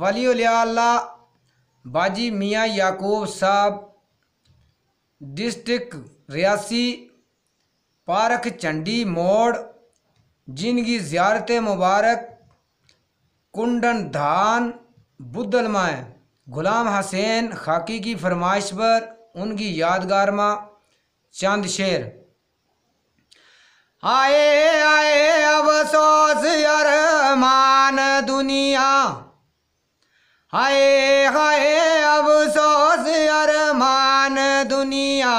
वली बाजी मियाँ याकूब साहब डिस्ट्रिक्ट रियासी पारक चंडी मोड़ जिनकी ज़्यारत मुबारक कुंडन धान बुद्धलमाए गुलाम हसैन खाकी की फरमाइश पर उनकी यादगार माँ चंद शेर आए आए अब हाय हाय अफसोस अरमान दुनिया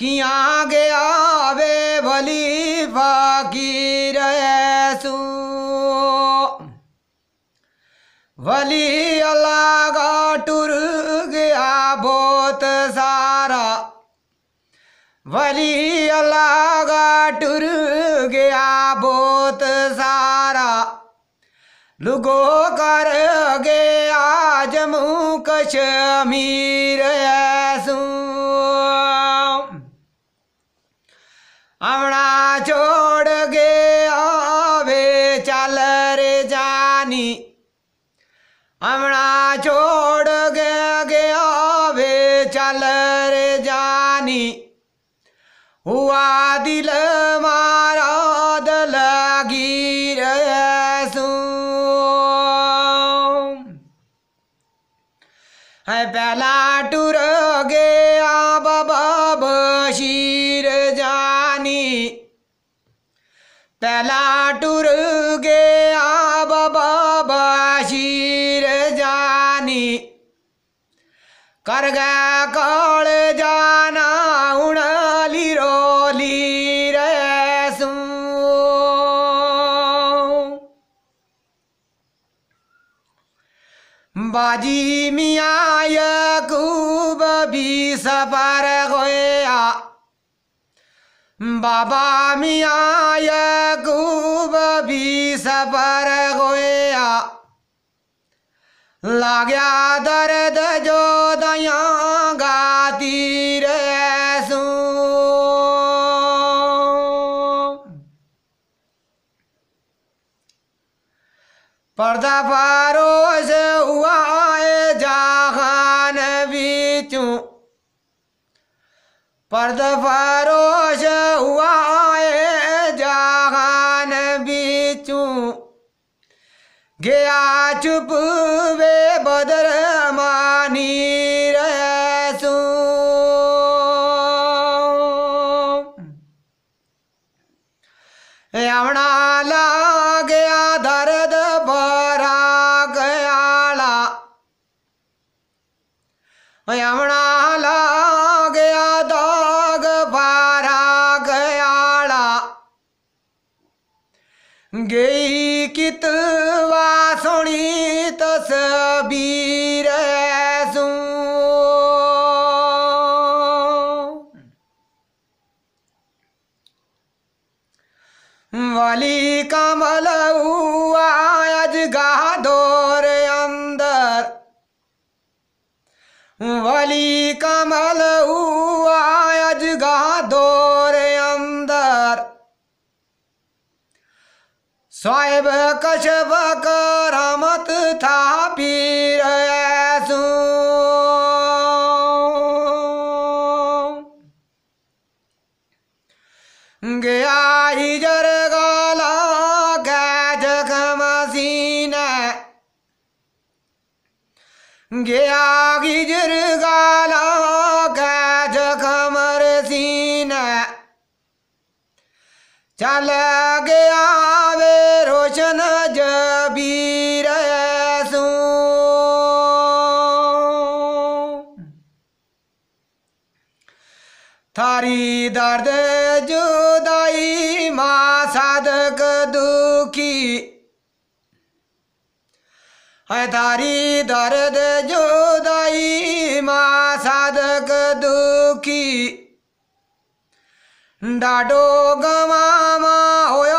किया गया वे भली फकीर ऐसू वली अल्लाह का टुर गया बहुत सारा वली अलागा टुर गया बहुत सारा लुगो कर गया कश अमीर हमणा छोड़ गे अवे चल रे जानी हमणा छोड़ गे गे अवे चल रे जानी हुआ दिल मारा है पहला टुरगे बब शीर जानी पहला गे आब बशीर जानी कर गया कौड़ जाना बाजी मिया यकूब भी सफर गोया बाबा मिया यकूब भी सफर गोया लाग्या दर्द जो दया गातीर पर्दा पारो चू पर्द फरोश हुआ है जहान बीचू गया चुप वे बदर मानी रसू आवना यमणा ला गया दाग बारा गयाला गई कितवा सुनी तस्वीर वाली कमला साहेब कशब करामत था पीर ऐसू गया जर गाला कै जग मसीन गया गिजर गाला कै जग मर सीन चल गया दर्द जुदाई माँ साधक दुखी है तारी दर्द जुदाई माँ साधक दुखी डाडो गवा माँ हो